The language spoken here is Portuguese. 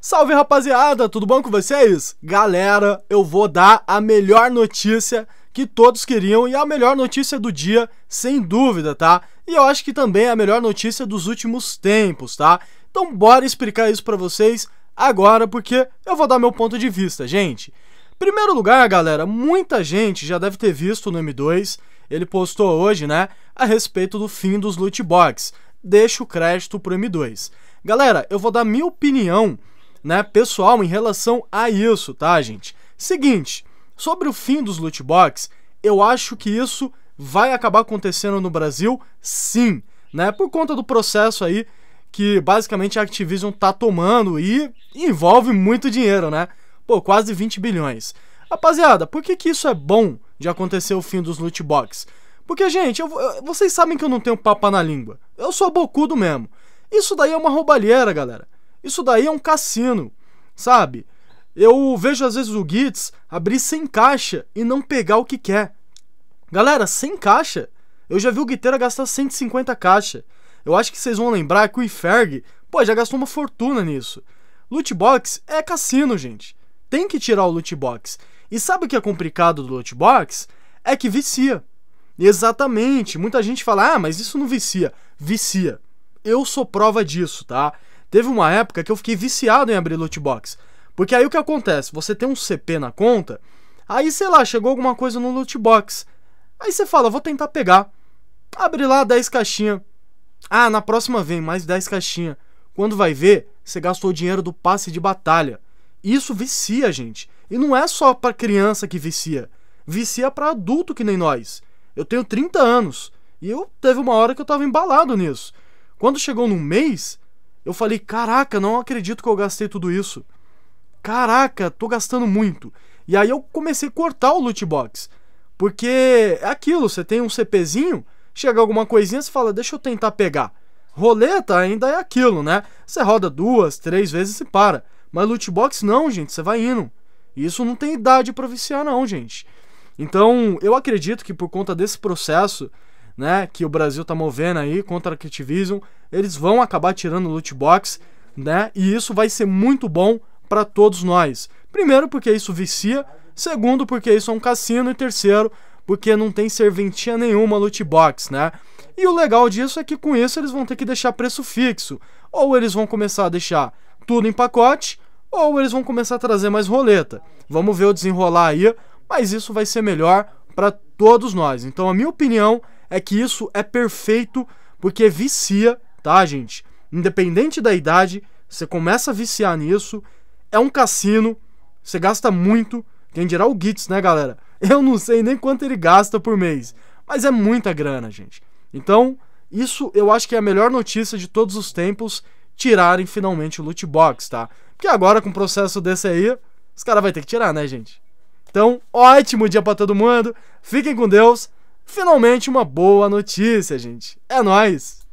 Salve rapaziada, tudo bom com vocês? Galera, eu vou dar a melhor notícia que todos queriam e a melhor notícia do dia, sem dúvida, tá? E eu acho que também é a melhor notícia dos últimos tempos, tá? Então bora explicar isso para vocês agora porque eu vou dar meu ponto de vista, gente. Primeiro lugar, galera, muita gente já deve ter visto no M2, ele postou hoje, né, a respeito do fim dos loot box. Deixa o crédito pro M2. Galera, eu vou dar minha opinião né, pessoal em relação a isso, tá, gente? Seguinte, sobre o fim dos loot box, eu acho que isso vai acabar acontecendo no Brasil, sim, né? Por conta do processo aí que basicamente a Activision tá tomando e envolve muito dinheiro, né? Pô, quase 20 bilhões. Rapaziada, por que que isso é bom de acontecer o fim dos loot box? Porque, gente, eu, eu, vocês sabem que eu não tenho papa na língua. Eu sou bocudo mesmo. Isso daí é uma roubalheira, galera. Isso daí é um cassino, sabe? Eu vejo às vezes o Gits abrir sem caixa e não pegar o que quer. Galera, sem caixa? Eu já vi o Guiteira gastar 150 caixa. Eu acho que vocês vão lembrar que o Iferg, pô, já gastou uma fortuna nisso. Lootbox é cassino, gente. Tem que tirar o lootbox. E sabe o que é complicado do lootbox? É que vicia. Exatamente. Muita gente fala: "Ah, mas isso não vicia". Vicia. Eu sou prova disso, tá? Teve uma época que eu fiquei viciado em abrir loot box. Porque aí o que acontece? Você tem um CP na conta, aí sei lá, chegou alguma coisa no loot box. Aí você fala, vou tentar pegar. Abre lá 10 caixinhas. Ah, na próxima vem mais 10 caixinhas. Quando vai ver, você gastou o dinheiro do passe de batalha. Isso vicia, gente. E não é só para criança que vicia. Vicia para adulto que nem nós. Eu tenho 30 anos e eu teve uma hora que eu tava embalado nisso. Quando chegou num mês, eu falei: caraca, não acredito que eu gastei tudo isso. Caraca, tô gastando muito. E aí eu comecei a cortar o loot box. Porque é aquilo, você tem um CPzinho, chega alguma coisinha, você fala, deixa eu tentar pegar. Roleta ainda é aquilo, né? Você roda duas, três vezes e para. Mas loot box não, gente, você vai indo. E isso não tem idade para viciar não, gente. Então, eu acredito que por conta desse processo, né, que o Brasil tá movendo aí contra a Activision, eles vão acabar tirando o loot box, né? E isso vai ser muito bom para todos nós. Primeiro, porque isso vicia, segundo, porque isso é um cassino e terceiro, porque não tem serventia nenhuma loot box, né? E o legal disso é que com isso eles vão ter que deixar preço fixo, ou eles vão começar a deixar tudo em pacote, ou eles vão começar a trazer mais roleta. Vamos ver o desenrolar aí, mas isso vai ser melhor para todos nós. Então, a minha opinião é que isso é perfeito porque vicia, tá, gente? Independente da idade, você começa a viciar nisso. É um cassino, você gasta muito. Quem dirá o Gits, né, galera? Eu não sei nem quanto ele gasta por mês, mas é muita grana, gente. Então, isso eu acho que é a melhor notícia de todos os tempos, tirarem finalmente o loot box, tá? Porque agora com o processo desse aí, os caras vão ter que tirar, né, gente? Então, ótimo dia para todo mundo. Fiquem com Deus. Finalmente uma boa notícia, gente. É nós.